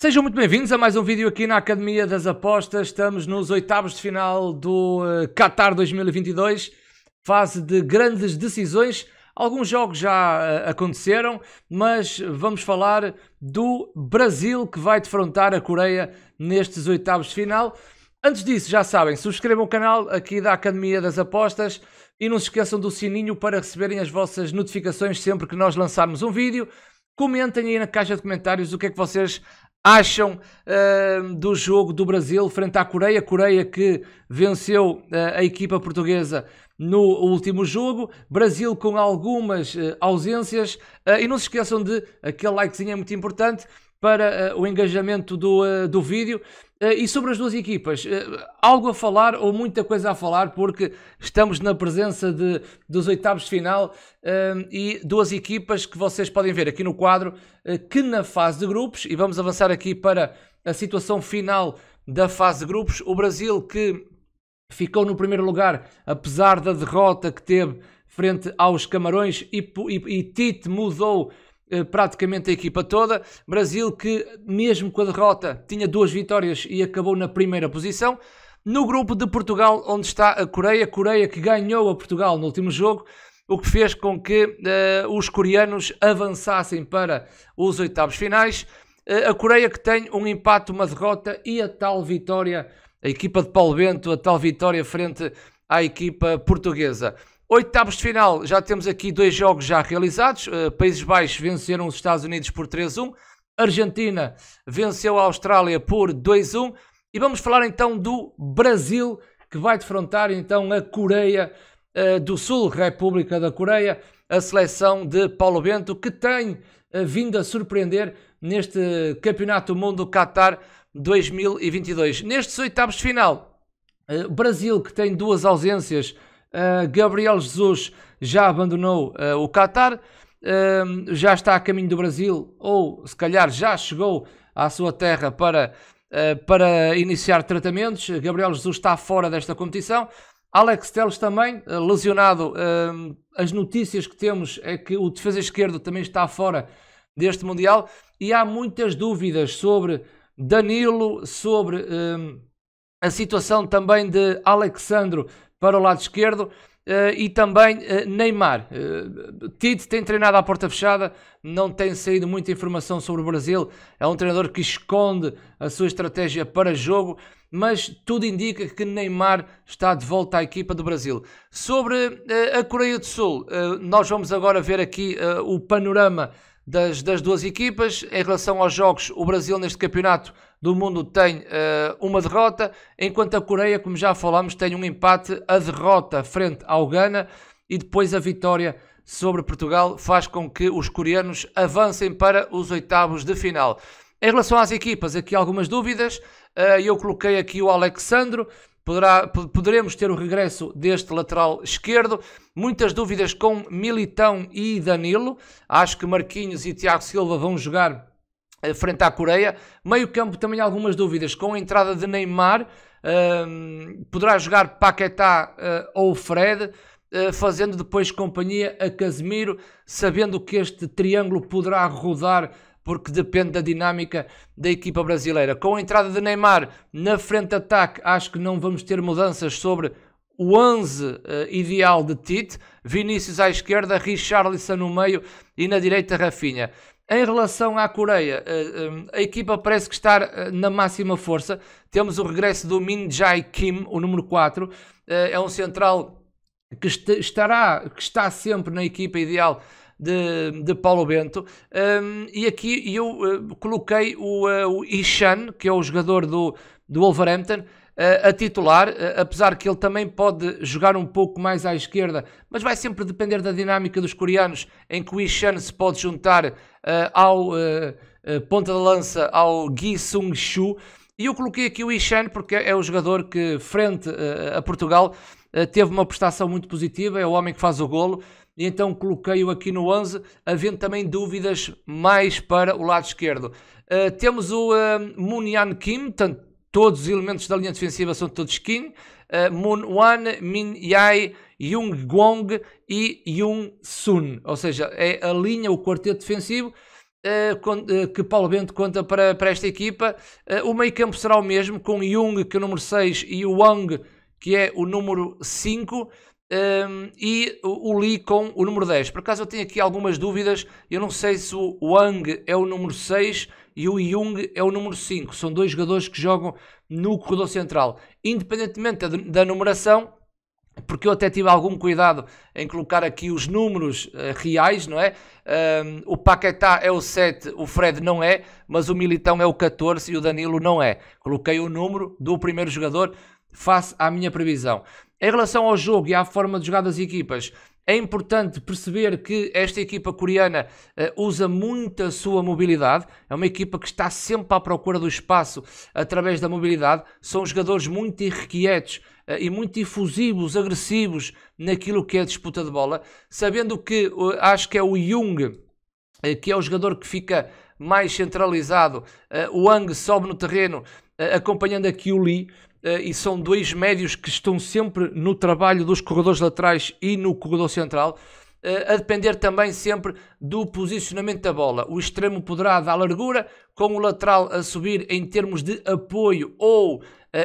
Sejam muito bem-vindos a mais um vídeo aqui na Academia das Apostas. Estamos nos oitavos de final do eh, Qatar 2022, fase de grandes decisões. Alguns jogos já eh, aconteceram, mas vamos falar do Brasil que vai defrontar a Coreia nestes oitavos de final. Antes disso, já sabem, subscrevam o canal aqui da Academia das Apostas e não se esqueçam do sininho para receberem as vossas notificações sempre que nós lançarmos um vídeo. Comentem aí na caixa de comentários o que é que vocês acham uh, do jogo do Brasil frente à Coreia. Coreia que venceu uh, a equipa portuguesa no último jogo. Brasil com algumas uh, ausências. e não se esqueçam de aquele likezinho é muito importante para o engajamento do, do vídeo. Eh, e sobre as duas equipas, eh, algo a falar ou muita coisa a falar, porque estamos na presença de, dos oitavos de final eh, e duas equipas que vocês podem ver aqui no quadro, que na fase de grupos, e vamos avançar aqui para a situação final da fase de grupos, o Brasil que ficou no primeiro lugar, apesar da derrota que teve frente aos Camarões, e, e, e Tite mudou eh, praticamente a equipa toda. Brasil que, mesmo com a derrota, tinha duas vitórias e acabou na primeira posição. No grupo de Portugal, onde está a Coreia, Coreia que ganhou a Portugal no último jogo, o que fez com que uh, os coreanos avançassem para os oitavos finais. Uh, a Coreia que tem um empate, uma derrota e a tal vitória, a equipa de Paulo Bento, a tal vitória frente à equipa portuguesa. Oitavos de final, já temos aqui dois jogos já realizados. Uh, Países Baixos venceram os Estados Unidos por 3-1. Argentina venceu a Austrália por 2-1. E vamos falar então do Brasil, que vai defrontar então a Coreia uh, do Sul, República da Coreia, a seleção de Paulo Bento, que tem uh, vindo a surpreender neste Campeonato do Mundo Qatar 2022. Nestes oitavos de final, Brasil, que tem duas ausências ah, Gabriel Jesus já abandonou uh, o Qatar, uh, já está a caminho do Brasil, ou se calhar já chegou à sua terra para, para iniciar tratamentos. Gabriel Jesus está fora desta competição. Alex Teles também, lesionado. as notícias que temos é que o defesa esquerdo também está fora deste Mundial e há muitas dúvidas sobre Danilo, sobre a situação também de Alexandro para o lado esquerdo. Uh, e também uh, Neymar. Uh, Tite tem treinado à porta fechada, não tem saído muita informação sobre o Brasil. É um treinador que esconde a sua estratégia para jogo, mas tudo indica que Neymar está de volta à equipa do Brasil. Sobre a Coreia do Sul, nós vamos agora ver aqui o panorama das, das duas equipas. Em relação aos jogos, o Brasil neste campeonato do mundo tem uh, uma derrota, enquanto a Coreia, como já falámos, tem um empate, a derrota frente ao Ghana e depois a vitória sobre Portugal faz com que os coreanos avancem para os oitavos de final. Em relação às equipas, aqui algumas dúvidas. Uh, eu coloquei aqui o Alexandro, Poderá, poderemos ter o regresso deste lateral esquerdo. Muitas dúvidas com Militão e Danilo. Acho que Marquinhos e Tiago Silva vão jogar eh, frente à Coreia. Meio campo também algumas dúvidas com a entrada de Neymar. Ehm, poderá jogar Paquetá uh, ou Fred. Uh, fazendo depois companhia a Casemiro, sabendo que este triângulo poderá rodar porque depende da dinâmica da equipa brasileira. Com a entrada de Neymar na frente de ataque, acho que não vamos ter mudanças sobre o 11 uh, eh, ideal de Tite, Vinícius à esquerda, Richarlison no meio e na direita Rafinha. Em relação à Coreia, eh, eh, a equipa parece que está na máxima força. Temos o regresso do Min Jae Kim, o número 4. é um central que estará, que está sempre na equipa ideal de, de Paulo Bento. Um, e aqui eu uh, coloquei o, uh, o Ishan, que é o jogador do, do Wolverhampton, eh, a titular, apesar que ele também pode jogar um pouco mais à esquerda, mas vai sempre depender da dinâmica dos coreanos, em que o Ishan se pode juntar ao ponta de lança ao Gi Sung Shu. E eu coloquei aqui o Ishan porque é o jogador que, frente a Portugal, teve uma prestação muito positiva, é o homem que faz o golo e então coloquei-o aqui no 11, havendo também dúvidas mais para o lado esquerdo. Uh, temos o uh, eh, Moon Kim, portanto, todos os elementos da linha defensiva são todos Kim. Uh, eh, Moon Wan, Min Yai, Jung Gong e Jung Sun. Ou seja, é a linha, o quarteto defensivo que Paulo Bento conta para, para esta equipa. O meio campo será o mesmo, com Jung, que é o número 6, e o Wang, que é o número 5 um, e o, o, Li com o número 10. Por acaso eu tenho aqui algumas dúvidas, eu não sei se o Wang é o número 6 e o Jung é o número 5. São dois jogadores que jogam no corredor central. Independentemente da, da numeração, porque eu até tive algum cuidado em colocar aqui os números uh, reais, não é? Um, o Paquetá é o 7, o Fred não é, mas o Militão é o 14 e o Danilo não é. Coloquei o número do primeiro jogador face à minha previsão. Em relação ao jogo e à forma de jogar das equipas, é importante perceber que esta equipa coreana uh, usa muito a sua mobilidade. É uma equipa que está sempre à procura do espaço através da mobilidade. São jogadores muito irrequietos uh, e muito difusivos, agressivos naquilo que é a disputa de bola. Sabendo que uh, acho que é o Jung, que é o jogador que fica mais centralizado. o Ang sobe no terreno acompanhando aqui o Lee. Eh, e são dois médios que estão sempre no trabalho dos corredores laterais e no corredor central. Uh, a depender também sempre do posicionamento da bola. O extremo poderá dar largura, com o lateral a subir em termos de apoio ou uh,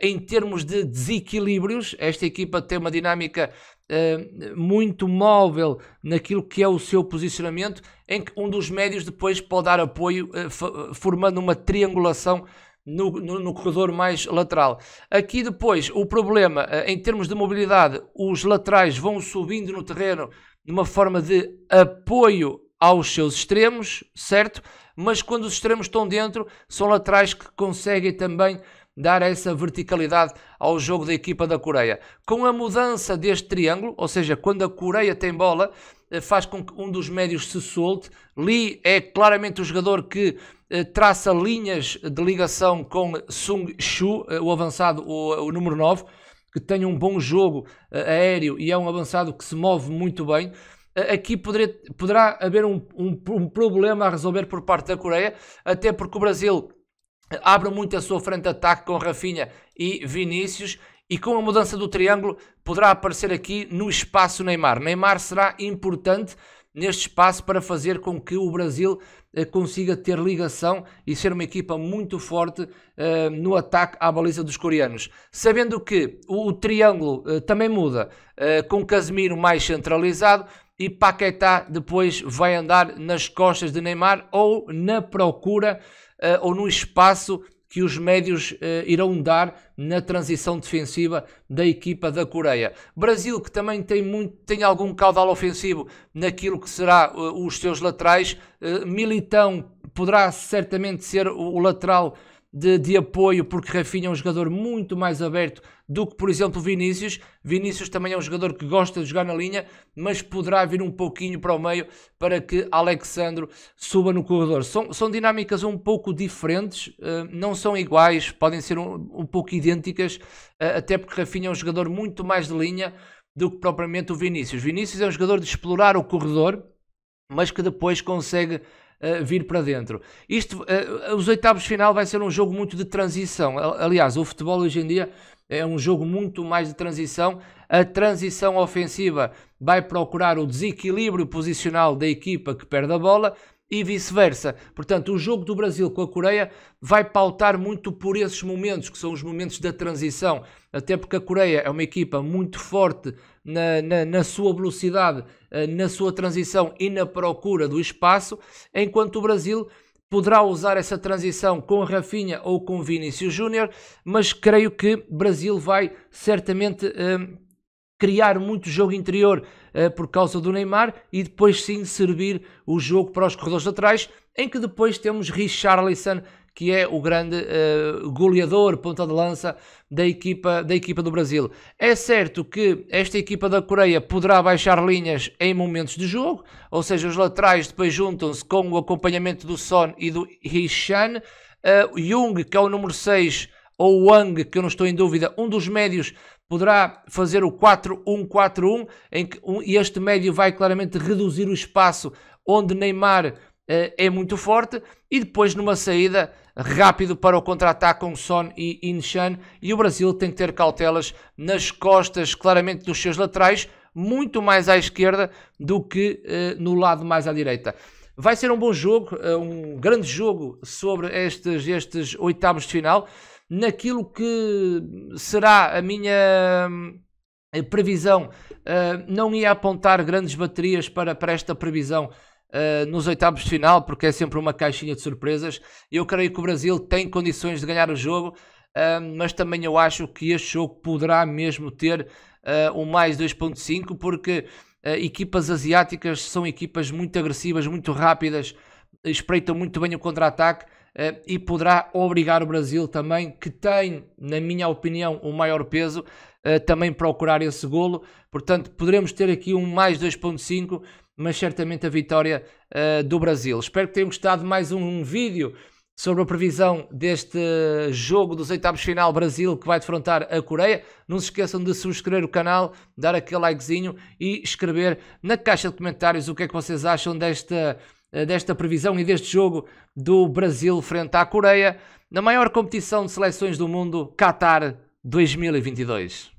em termos de desequilíbrios. Esta equipa tem uma dinâmica uh, muito móvel naquilo que é o seu posicionamento, em que um dos médios depois pode dar apoio, formando uma triangulação no, no, no, corredor mais lateral. Aqui depois, o problema eh, em termos de mobilidade, os laterais vão subindo no terreno numa forma de apoio aos seus extremos, certo? Mas quando os extremos estão dentro, são laterais que conseguem também dar essa verticalidade ao jogo da equipa da Coreia. Com a mudança deste triângulo, ou seja, quando a Coreia tem bola, eh, faz com que um dos médios se solte. Lee é claramente o jogador que eh, traça linhas de ligação com Sung Shu, eh, o avançado, o, o número 9, que tem um bom jogo eh, aéreo e é um avançado que se move muito bem aqui poderia, poderá haver um, um, um, problema a resolver por parte da Coreia, até porque o Brasil abre muito a sua frente de ataque com Rafinha e Vinícius, e com a mudança do triângulo poderá aparecer aqui no espaço Neymar. Neymar será importante neste espaço para fazer com que o Brasil eh, consiga ter ligação e ser uma equipa muito forte uh, no ataque à baliza dos coreanos. Sabendo que o, o triângulo uh, também muda, uh, com Casemiro mais centralizado e Paquetá depois vai andar nas costas de Neymar ou na procura ou no espaço que os médios eh, irão dar na transição defensiva da equipa da Coreia. Brasil que também tem, muito, tem algum caudal ofensivo naquilo que será uh, os seus laterais. Uh, Militão poderá certamente ser o, o lateral de, de apoio, porque Rafinha é um jogador muito mais aberto do que, por exemplo, Vinícius. Vinícius também é um jogador que gosta de jogar na linha, mas poderá vir um pouquinho para o meio para que Alexandro suba no corredor. São, são dinâmicas um pouco diferentes, eh, não são iguais, podem ser um, um pouco idênticas, eh, até porque Rafinha é um jogador muito mais de linha do que propriamente o Vinícius. Vinícius é um jogador de explorar o corredor, mas que depois consegue vir para dentro. Isto, uh, os oitavos de final vai ser um jogo muito de transição. Aliás, o futebol hoje em dia é um jogo muito mais de transição. A transição ofensiva vai procurar o desequilíbrio posicional da equipa que perde a bola e vice-versa. Portanto, o jogo do Brasil com a Coreia vai pautar muito por esses momentos, que são os momentos da transição, até porque a Coreia é uma equipa muito forte na, na, na sua velocidade eh, na sua transição e na procura do espaço, enquanto o Brasil poderá usar essa transição com Rafinha ou com Vinícius Júnior, mas creio que Brasil vai certamente um, eh, criar muito jogo interior uh, por causa do Neymar e depois sim servir o jogo para os corredores laterais, em que depois temos Richarlison que é o grande uh, goleador, ponta de lança da equipa, da equipa do Brasil. É certo que esta equipa da Coreia poderá baixar linhas em momentos de jogo, ou seja, os laterais depois juntam-se com o acompanhamento do Son e do Hishan. Uh, eh, Jung, que é o número 6, ou Wang, que eu não estou em dúvida, um dos médios poderá fazer o 4-1-4-1, em que um, e este médio vai claramente reduzir o espaço onde Neymar uh, é muito forte, e depois numa saída rápido para o contra-ataque com Son e Inshan e o Brasil tem que ter cautelas nas costas claramente dos seus laterais, muito mais à esquerda do que uh, no lado mais à direita. Vai ser um bom jogo, uh, um grande jogo sobre estes, estes oitavos de final, naquilo que será a minha eh, previsão, uh, não ia apontar grandes baterias para, para esta previsão eh, nos oitavos de final, porque é sempre uma caixinha de surpresas. Eu creio que o Brasil tem condições de ganhar o jogo, uh, mas também eu acho que este jogo poderá mesmo ter uh, um mais 2.5, porque equipas asiáticas são equipas muito agressivas, muito rápidas, espreitam muito bem o contra-ataque e poderá obrigar o Brasil também, que tem, na minha opinião, o maior peso, também procurar esse golo. Portanto, poderemos ter aqui um mais 2.5 mas certamente a vitória uh, do Brasil. Espero que tenham gostado de mais um, um vídeo sobre a previsão deste jogo dos oitavos final Brasil que vai defrontar a Coreia. Não se esqueçam de subscrever o canal, dar aquele likezinho e escrever na caixa de comentários o que é que vocês acham desta, eh, desta previsão e deste jogo do Brasil frente à Coreia na maior competição de seleções do mundo, Qatar 2022.